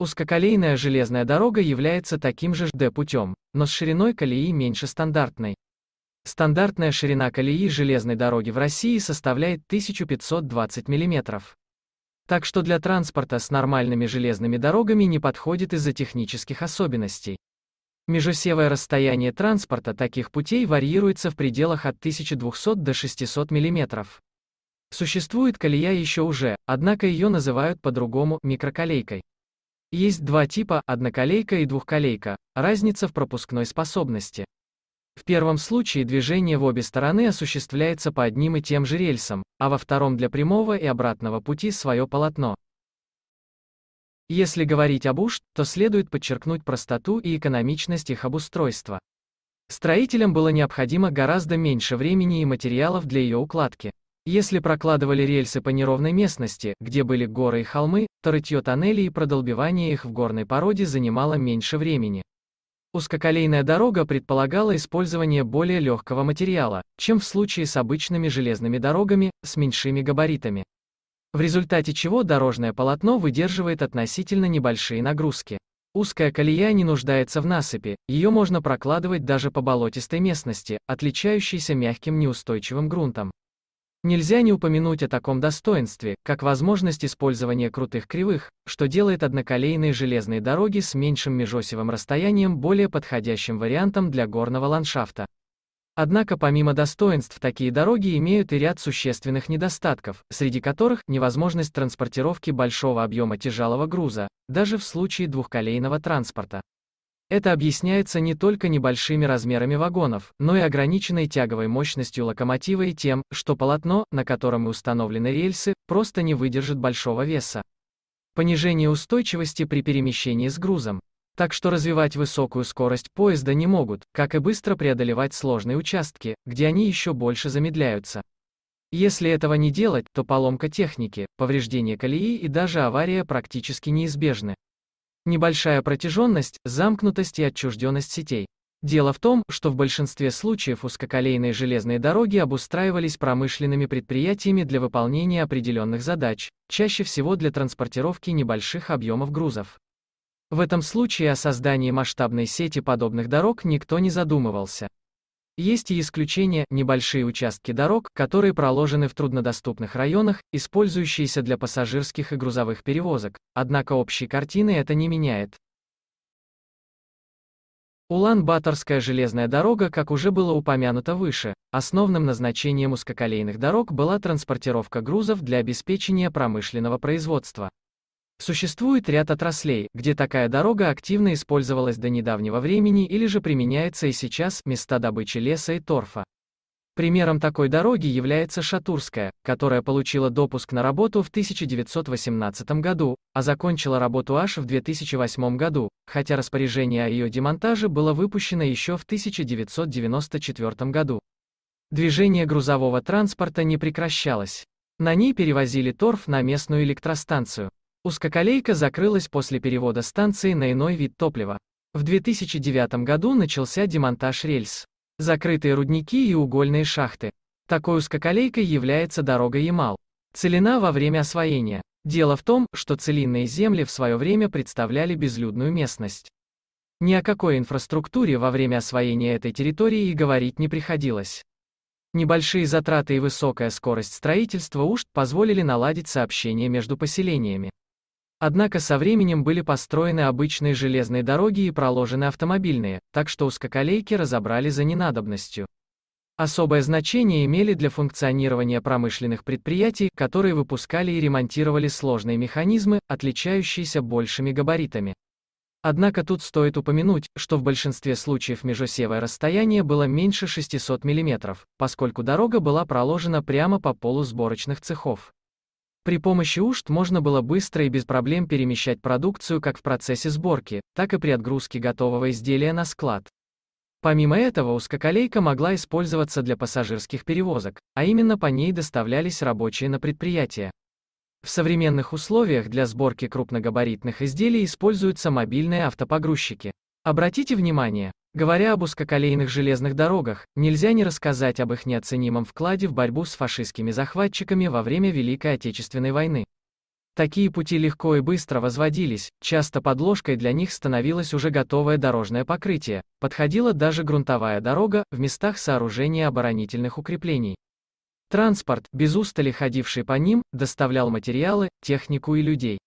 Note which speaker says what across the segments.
Speaker 1: Узкоколейная железная дорога является таким же Д-путем, но с шириной колеи меньше стандартной. Стандартная ширина колеи железной дороги в России составляет 1520 мм. Так что для транспорта с нормальными железными дорогами не подходит из-за технических особенностей. Межосевое расстояние транспорта таких путей варьируется в пределах от 1200 до 600 мм. Существует колея еще уже, однако ее называют по-другому микроколейкой. Есть два типа, одноколейка и двухколейка, разница в пропускной способности. В первом случае движение в обе стороны осуществляется по одним и тем же рельсам, а во втором для прямого и обратного пути свое полотно. Если говорить об УШ, то следует подчеркнуть простоту и экономичность их обустройства. Строителям было необходимо гораздо меньше времени и материалов для ее укладки. Если прокладывали рельсы по неровной местности, где были горы и холмы, то рытье тоннелей и продолбивание их в горной породе занимало меньше времени. Узкоколейная дорога предполагала использование более легкого материала, чем в случае с обычными железными дорогами, с меньшими габаритами. В результате чего дорожное полотно выдерживает относительно небольшие нагрузки. Узкая колея не нуждается в насыпи, ее можно прокладывать даже по болотистой местности, отличающейся мягким неустойчивым грунтом. Нельзя не упомянуть о таком достоинстве, как возможность использования крутых кривых, что делает одноколейные железные дороги с меньшим межосевым расстоянием более подходящим вариантом для горного ландшафта. Однако помимо достоинств такие дороги имеют и ряд существенных недостатков, среди которых невозможность транспортировки большого объема тяжелого груза, даже в случае двухколейного транспорта. Это объясняется не только небольшими размерами вагонов, но и ограниченной тяговой мощностью локомотива и тем, что полотно, на котором и установлены рельсы, просто не выдержит большого веса. Понижение устойчивости при перемещении с грузом. Так что развивать высокую скорость поезда не могут, как и быстро преодолевать сложные участки, где они еще больше замедляются. Если этого не делать, то поломка техники, повреждение колеи и даже авария практически неизбежны. Небольшая протяженность, замкнутость и отчужденность сетей. Дело в том, что в большинстве случаев узкоколейные железные дороги обустраивались промышленными предприятиями для выполнения определенных задач, чаще всего для транспортировки небольших объемов грузов. В этом случае о создании масштабной сети подобных дорог никто не задумывался. Есть и исключения, небольшие участки дорог, которые проложены в труднодоступных районах, использующиеся для пассажирских и грузовых перевозок, однако общей картины это не меняет. Улан-Баторская железная дорога, как уже было упомянуто выше, основным назначением узкоколейных дорог была транспортировка грузов для обеспечения промышленного производства. Существует ряд отраслей, где такая дорога активно использовалась до недавнего времени или же применяется и сейчас, места добычи леса и торфа. Примером такой дороги является Шатурская, которая получила допуск на работу в 1918 году, а закончила работу аж в 2008 году, хотя распоряжение о ее демонтаже было выпущено еще в 1994 году. Движение грузового транспорта не прекращалось. На ней перевозили торф на местную электростанцию. Узкоколейка закрылась после перевода станции на иной вид топлива. В 2009 году начался демонтаж рельс. Закрытые рудники и угольные шахты. Такой узкоколейкой является дорога Ямал. Целина во время освоения. Дело в том, что целинные земли в свое время представляли безлюдную местность. Ни о какой инфраструктуре во время освоения этой территории и говорить не приходилось. Небольшие затраты и высокая скорость строительства УШТ позволили наладить сообщение между поселениями. Однако со временем были построены обычные железные дороги и проложены автомобильные, так что узкоколейки разобрали за ненадобностью. Особое значение имели для функционирования промышленных предприятий, которые выпускали и ремонтировали сложные механизмы, отличающиеся большими габаритами. Однако тут стоит упомянуть, что в большинстве случаев межосевое расстояние было меньше 600 мм, поскольку дорога была проложена прямо по полу сборочных цехов. При помощи УШТ можно было быстро и без проблем перемещать продукцию как в процессе сборки, так и при отгрузке готового изделия на склад. Помимо этого узкоколейка могла использоваться для пассажирских перевозок, а именно по ней доставлялись рабочие на предприятие. В современных условиях для сборки крупногабаритных изделий используются мобильные автопогрузчики. Обратите внимание, Говоря об узкоколейных железных дорогах, нельзя не рассказать об их неоценимом вкладе в борьбу с фашистскими захватчиками во время Великой Отечественной войны. Такие пути легко и быстро возводились, часто подложкой для них становилось уже готовое дорожное покрытие, подходила даже грунтовая дорога в местах сооружения оборонительных укреплений. Транспорт, без устали ходивший по ним, доставлял материалы, технику и людей.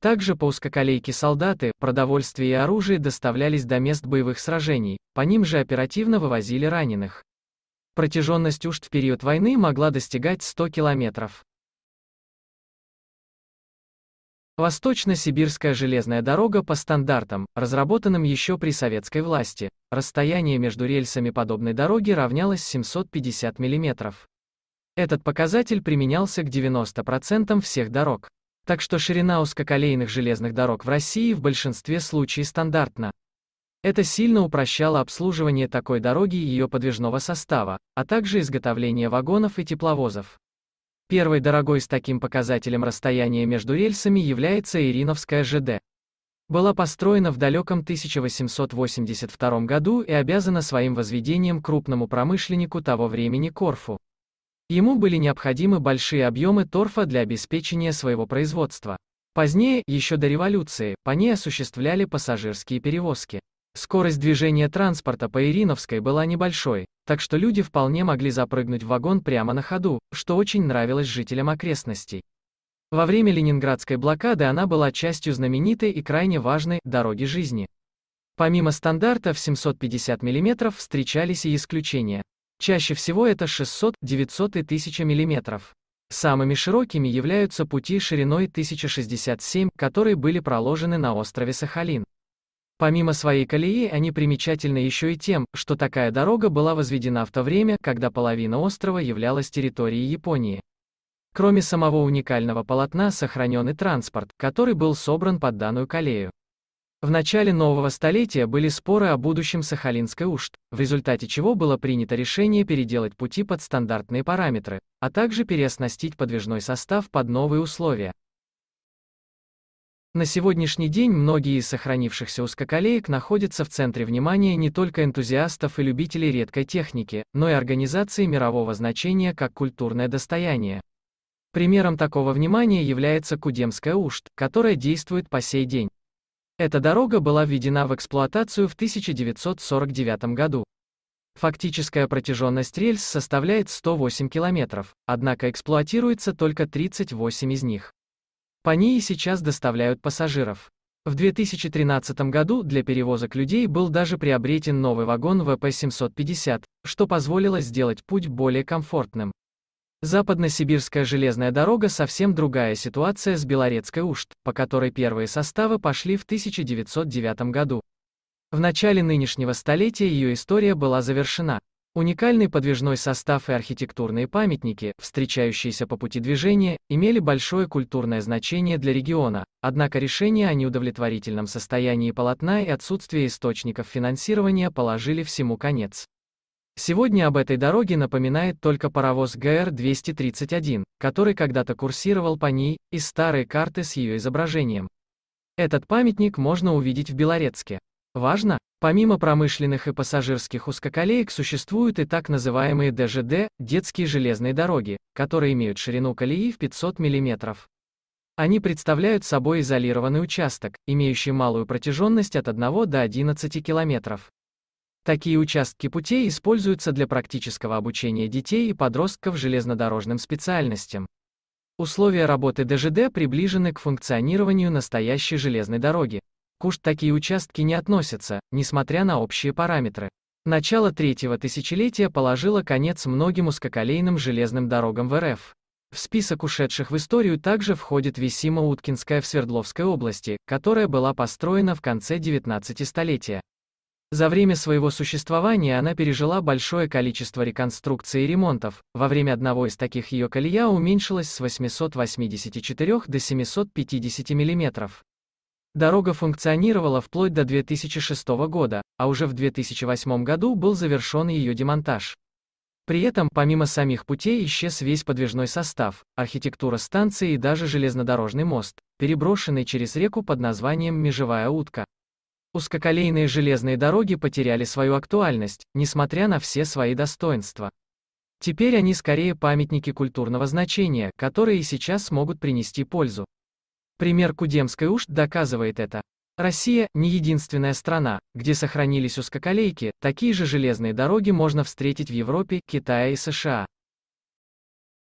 Speaker 1: Также по узкоколейке солдаты, продовольствие и оружие доставлялись до мест боевых сражений, по ним же оперативно вывозили раненых. Протяженность Ужд в период войны могла достигать 100 километров. Восточно-сибирская железная дорога по стандартам, разработанным еще при советской власти, расстояние между рельсами подобной дороги равнялось 750 мм. Этот показатель применялся к 90% всех дорог. Так что ширина узкоколейных железных дорог в России в большинстве случаев стандартна. Это сильно упрощало обслуживание такой дороги и ее подвижного состава, а также изготовление вагонов и тепловозов. Первой дорогой с таким показателем расстояния между рельсами является Ириновская ЖД. Была построена в далеком 1882 году и обязана своим возведением крупному промышленнику того времени Корфу. Ему были необходимы большие объемы торфа для обеспечения своего производства. Позднее, еще до революции, по ней осуществляли пассажирские перевозки. Скорость движения транспорта по Ириновской была небольшой, так что люди вполне могли запрыгнуть в вагон прямо на ходу, что очень нравилось жителям окрестностей. Во время ленинградской блокады она была частью знаменитой и крайне важной «дороги жизни». Помимо стандартов 750 мм встречались и исключения. Чаще всего это 600-900 и 1000 мм. Самыми широкими являются пути шириной 1067, которые были проложены на острове Сахалин. Помимо своей колеи они примечательны еще и тем, что такая дорога была возведена в то время, когда половина острова являлась территорией Японии. Кроме самого уникального полотна сохранен и транспорт, который был собран под данную колею. В начале нового столетия были споры о будущем Сахалинской УШТ, в результате чего было принято решение переделать пути под стандартные параметры, а также переоснастить подвижной состав под новые условия. На сегодняшний день многие из сохранившихся узкоколеек находятся в центре внимания не только энтузиастов и любителей редкой техники, но и организации мирового значения как культурное достояние. Примером такого внимания является Кудемская УШТ, которая действует по сей день. Эта дорога была введена в эксплуатацию в 1949 году. Фактическая протяженность рельс составляет 108 километров, однако эксплуатируется только 38 из них. По ней сейчас доставляют пассажиров. В 2013 году для перевозок людей был даже приобретен новый вагон ВП-750, что позволило сделать путь более комфортным. Западносибирская железная дорога совсем другая ситуация с Белорецкой ушт, по которой первые составы пошли в 1909 году. В начале нынешнего столетия ее история была завершена. Уникальный подвижной состав и архитектурные памятники, встречающиеся по пути движения, имели большое культурное значение для региона, однако решение о неудовлетворительном состоянии полотна и отсутствие источников финансирования положили всему конец. Сегодня об этой дороге напоминает только паровоз ГР-231, который когда-то курсировал по ней, и старые карты с ее изображением. Этот памятник можно увидеть в Белорецке. Важно, помимо промышленных и пассажирских узкоколеек существуют и так называемые ДЖД, детские железные дороги, которые имеют ширину колеи в 500 мм. Они представляют собой изолированный участок, имеющий малую протяженность от 1 до 11 километров. Такие участки путей используются для практического обучения детей и подростков железнодорожным специальностям. Условия работы ДЖД приближены к функционированию настоящей железной дороги. К уж такие участки не относятся, несмотря на общие параметры. Начало третьего тысячелетия положило конец многим узкоколейным железным дорогам в РФ. В список ушедших в историю также входит Весима-Уткинская в Свердловской области, которая была построена в конце 19 столетия. За время своего существования она пережила большое количество реконструкций и ремонтов. Во время одного из таких ее колея уменьшилась с 884 до 750 мм. Дорога функционировала вплоть до 2006 года, а уже в 2008 году был завершен ее демонтаж. При этом, помимо самих путей, исчез весь подвижной состав, архитектура станции и даже железнодорожный мост, переброшенный через реку под названием «Межевая утка». Узкоколейные железные дороги потеряли свою актуальность, несмотря на все свои достоинства. Теперь они скорее памятники культурного значения, которые и сейчас смогут принести пользу. Пример Кудемской уж доказывает это. Россия – не единственная страна, где сохранились узкоколейки, такие же железные дороги можно встретить в Европе, Китае и США.